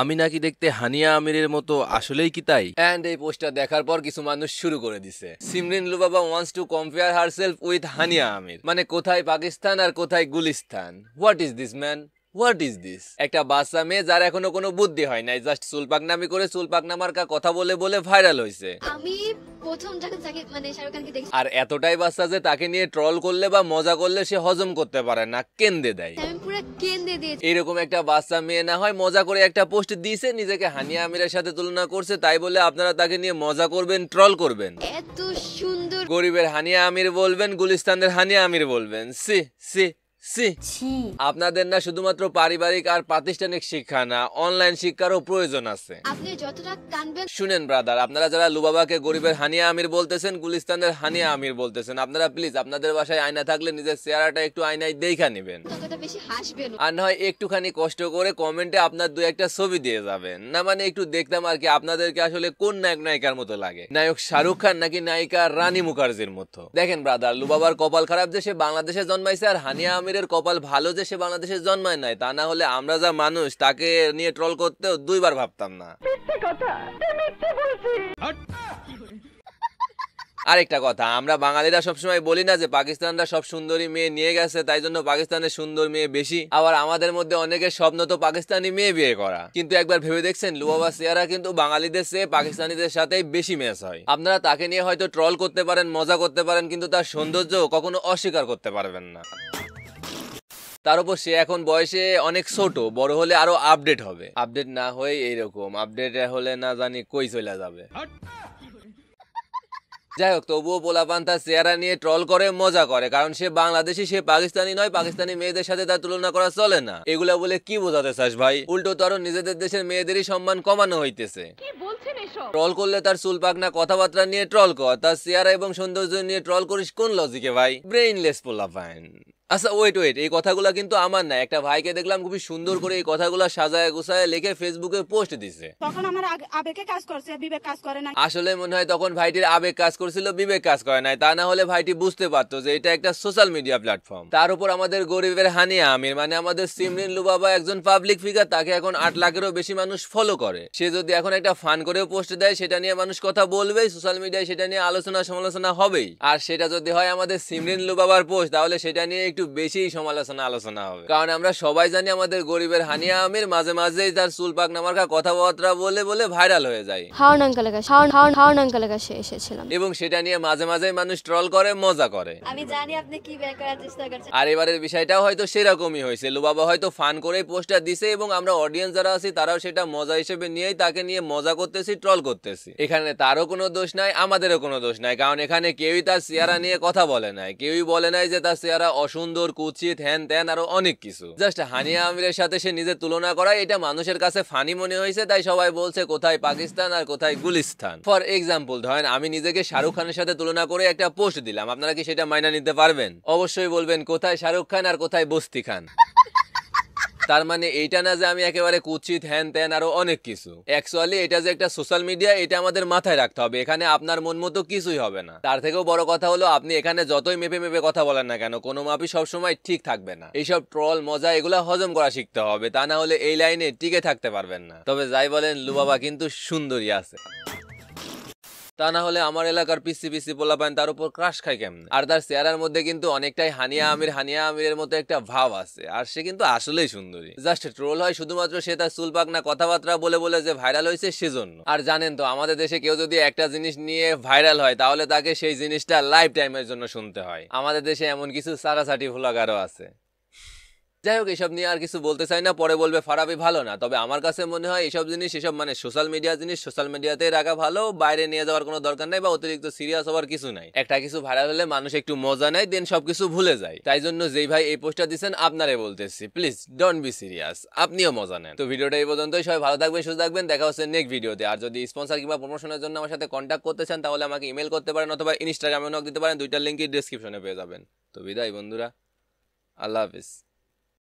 আমি নাকি দেখতে হানিয়া আমিরের মতো আসলেই কি তাই অ্যান্ড এই পোস্টটা দেখার পর কিছু মানুষ শুরু করে দিছে Simrin Lubaba once to compare self with Hania Aamir মানে কোথায় পাকিস্তান আর কোথায় Gulistan what is this man what is this একটা বাচ্চা মেয়ে যার এখনো কোনো বুদ্ধি হয় নাই জাস্ট নামি করে নামার কথা বলে বলে ভাইরাল হয়েছে আমি মানে আর এতটাই বাচ্চা যে তাকে নিয়ে ট্রল করলে বা মজা করলে সে হজম করতে পারে না কেন্দে দেয় এরকম একটা বাচ্চা মেয়ে না হয় মজা করে একটা পোস্ট দিয়েছে নিজেকে হানিয়া আমিরের সাথে তুলনা করছে তাই বলে আপনারা তাকে নিয়ে মজা করবেন ট্রল করবেন এত সুন্দর গরিবের হানিয়া আমির বলবেন গুলিস্তানদের হানিয়া আমির বলবেন সি সি আপনাদের না শুধুমাত্র পারিবারিক আর প্রাতিষ্ঠানিক শিক্ষা না অনলাইন শিক্ষারও প্রয়োজন আছে আপনি যতটা কানবেন শুনেন ব্রাদার আপনারা যারা লুবাবাকে গরিবের হানিয়া আমির বলতেছেন গুলিস্তানের হানিয়া আমির বলতেছেন আপনারা প্লিজ আপনাদের বাসায় আয়না থাকলে নিজের চেহারাটা একটু আয়নায় দেখা নেবেন আর নয় একটুখানি কষ্ট করে কমেন্টে আপনার দু একটা ছবি দিয়ে যাবেন না মানে একটু দেখতাম আর কি আপনাদেরকে আসলে কোন নায়ক নায়িকার মতো লাগে নায়ক শাহরুখ খান নাকি নায়িকা রানী মুখার্জির মতো দেখেন ব্রাদার লুবাবার কপাল খারাপ যে সে বাংলাদেশে জন্মাইছে আর হানিয়া আমির বাইরের কপাল ভালো যে সে বাংলাদেশে জন্মায় নাই তা না হলে আমরা যা মানুষ তাকে নিয়ে ট্রল করতেও দুইবার ভাবতাম না আরেকটা কথা আমরা বাঙালিরা সবসময় বলি না যে পাকিস্তানরা সব সুন্দরী মেয়ে নিয়ে গেছে তাই জন্য পাকিস্তানের সুন্দর মেয়ে বেশি আবার আমাদের মধ্যে অনেকের স্বপ্ন তো পাকিস্তানি মেয়ে বিয়ে করা কিন্তু একবার ভেবে দেখছেন লুবাবা সিয়ারা কিন্তু বাঙালিদের চেয়ে পাকিস্তানিদের সাথে বেশি মেস হয় আপনারা তাকে নিয়ে হয়তো ট্রল করতে পারেন মজা করতে পারেন কিন্তু তার সৌন্দর্য কখনো অস্বীকার করতে পারবেন না তার উপর সে এখন বয়সে অনেক ছোট বড় হলে আরো আপডেট হবে আপডেট না হয়ে এইরকম আপডেট হলে না জানি কই চলে যাবে যাই হোক তবুও পোলাপান তার চেহারা নিয়ে ট্রল করে মজা করে কারণ সে বাংলাদেশি সে পাকিস্তানি নয় পাকিস্তানি মেয়েদের সাথে তার তুলনা করা চলে না এগুলা বলে কি বোঝাতে চাস ভাই উল্টো তারও নিজেদের দেশের মেয়েদেরই সম্মান কমানো হইতেছে ট্রল করলে তার চুল পাকনা কথাবার্তা নিয়ে ট্রল কর তার চেহারা এবং সৌন্দর্য নিয়ে ট্রল করিস কোন লজিকে ভাই ব্রেইনলেস পোলাপান আচ্ছা ওয়েট ওয়েট এই কথাগুলো কিন্তু আমার না একটা ভাইকে দেখলাম খুবই সুন্দর করে এই কথাগুলো সাজায় গুছায় লিখে ফেসবুকে পোস্ট দিছে তখন আমার আবেগে কাজ করছে বিবেক কাজ করে না আসলে মনে হয় তখন ভাইটির আবেগ কাজ করছিল বিবেক কাজ করে নাই তা না হলে ভাইটি বুঝতে পারতো যে এটা একটা সোশ্যাল মিডিয়া প্ল্যাটফর্ম তার উপর আমাদের গরিবের হানি আমির মানে আমাদের সিমরিন লুবাবা একজন পাবলিক ফিগার তাকে এখন আট লাখেরও বেশি মানুষ ফলো করে সে যদি এখন একটা ফান করেও পোস্ট দেয় সেটা নিয়ে মানুষ কথা বলবেই সোশ্যাল মিডিয়ায় সেটা নিয়ে আলোচনা সমালোচনা হবেই আর সেটা যদি হয় আমাদের সিমরিন লুবাবার পোস্ট তাহলে সেটা নিয়ে একটু বেশি সমালোচনা আলোচনা হবে কারণ আমরা সবাই জানি আমাদের গরিবের হানিয়া আমির মাঝে মাঝে তার চুলপাক নামার কথাবার্তা বলে বলে ভাইরাল হয়ে যায় হাওন আঙ্কালের কাছে হাওন আঙ্কালের কাছে এসেছিলাম এবং সেটা নিয়ে মাঝে মাঝে মানুষ ট্রল করে মজা করে আমি জানি আপনি কি বের করার চেষ্টা করছেন আর এবারের বিষয়টাও হয়তো সেরকমই হয়েছে লুবাবা হয়তো ফান করে পোস্টার দিছে এবং আমরা অডিয়েন্স যারা আছি তারাও সেটা মজা হিসেবে নিয়েই তাকে নিয়ে মজা করতেছি ট্রল করতেছি এখানে তারও কোনো দোষ নাই আমাদেরও কোনো দোষ নাই কারণ এখানে কেউই তার চেহারা নিয়ে কথা বলে নাই কেউই বলে নাই যে তার চেহারা অসুন্দর সুন্দর কুচিত হ্যান ত্যান আরো অনেক কিছু জাস্ট হানিয়া আমিরের সাথে সে নিজের তুলনা করায় এটা মানুষের কাছে ফানি মনে হয়েছে তাই সবাই বলছে কোথায় পাকিস্তান আর কোথায় গুলিস্তান ফর এক্সাম্পল ধরেন আমি নিজেকে শাহরুখ খানের সাথে তুলনা করে একটা পোস্ট দিলাম আপনারা কি সেটা মাইনা নিতে পারবেন অবশ্যই বলবেন কোথায় শাহরুখ খান আর কোথায় বস্তি খান তার মানে এইটা না যে আমি একেবারে কুচিত হ্যান ত্যান আরো অনেক কিছু অ্যাকচুয়ালি এটা যে একটা সোশ্যাল মিডিয়া এটা আমাদের মাথায় রাখতে হবে এখানে আপনার মন মতো কিছুই হবে না তার থেকেও বড় কথা হলো আপনি এখানে যতই মেপে মেপে কথা বলেন না কেন কোনো মাপই সবসময় ঠিক থাকবে না এইসব ট্রল মজা এগুলা হজম করা শিখতে হবে তা না হলে এই লাইনে টিকে থাকতে পারবেন না তবে যাই বলেন লুবাবা কিন্তু সুন্দরী আছে তা না হলে আমার এলাকার পিসি পিসি পোলা পান তার উপর ক্রাশ খায় কেমন আর তার চেহারার মধ্যে কিন্তু অনেকটাই হানিয়া আমির হানিয়া আমিরের মতো একটা ভাব আছে আর সে কিন্তু আসলেই সুন্দরী জাস্ট ট্রোল হয় শুধুমাত্র সে তার চুলপাক না কথাবার্তা বলে বলে যে ভাইরাল হয়েছে সেজন্য আর জানেন তো আমাদের দেশে কেউ যদি একটা জিনিস নিয়ে ভাইরাল হয় তাহলে তাকে সেই জিনিসটা লাইফ টাইমের জন্য শুনতে হয় আমাদের দেশে এমন কিছু সারাসাটি ভুলাগারও আছে যাই হোক এসব নিয়ে আর কিছু বলতে চাই না পরে বলবে ফারাবি ভালো না তবে আমার কাছে মনে হয় এসব জিনিস এসব মানে সোশ্যাল মিডিয়া জিনিস সোশ্যাল মিডিয়াতেই রাখা ভালো বাইরে নিয়ে যাওয়ার কোনো দরকার নাই বা অতিরিক্ত সিরিয়াস হওয়ার কিছু নাই একটা কিছু ভাইরাল হলে মানুষ একটু মজা নেয় দেন সব কিছু ভুলে যায় তাই জন্য যেই ভাই এই পোস্টটা দিচ্ছেন আপনারে বলতেছি প্লিজ ডোন্ট বি সিরিয়াস আপনিও মজা নেন তো ভিডিওটা এই পর্যন্তই সবাই ভালো থাকবেন সুস্থ থাকবেন দেখা হচ্ছে নেক্সট ভিডিওতে আর যদি স্পন্সার কিংবা প্রমোশনের জন্য আমার সাথে কন্ট্যাক্ট করতে চান তাহলে আমাকে ইমেল করতে পারেন অথবা ইনস্টাগ্রামে নক দিতে পারেন দুইটা লিঙ্কই ডিসক্রিপশনে পেয়ে যাবেন তো বিদায় বন্ধুরা আল্লাহ হাফিজ